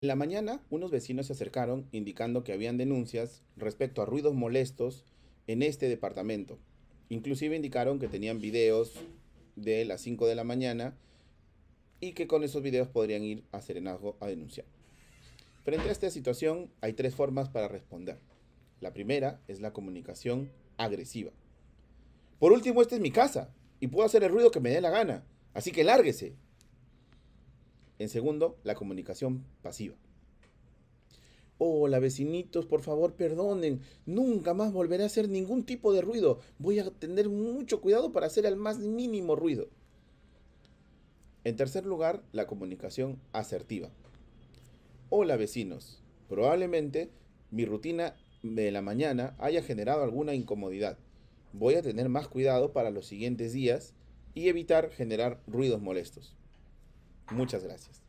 En la mañana, unos vecinos se acercaron indicando que habían denuncias respecto a ruidos molestos en este departamento. Inclusive indicaron que tenían videos de las 5 de la mañana y que con esos videos podrían ir a Serenazgo a denunciar. Frente a esta situación hay tres formas para responder. La primera es la comunicación agresiva. Por último, esta es mi casa y puedo hacer el ruido que me dé la gana, así que lárguese, en segundo, la comunicación pasiva. Hola vecinitos, por favor perdonen. Nunca más volveré a hacer ningún tipo de ruido. Voy a tener mucho cuidado para hacer el más mínimo ruido. En tercer lugar, la comunicación asertiva. Hola vecinos. Probablemente mi rutina de la mañana haya generado alguna incomodidad. Voy a tener más cuidado para los siguientes días y evitar generar ruidos molestos. Muchas gracias.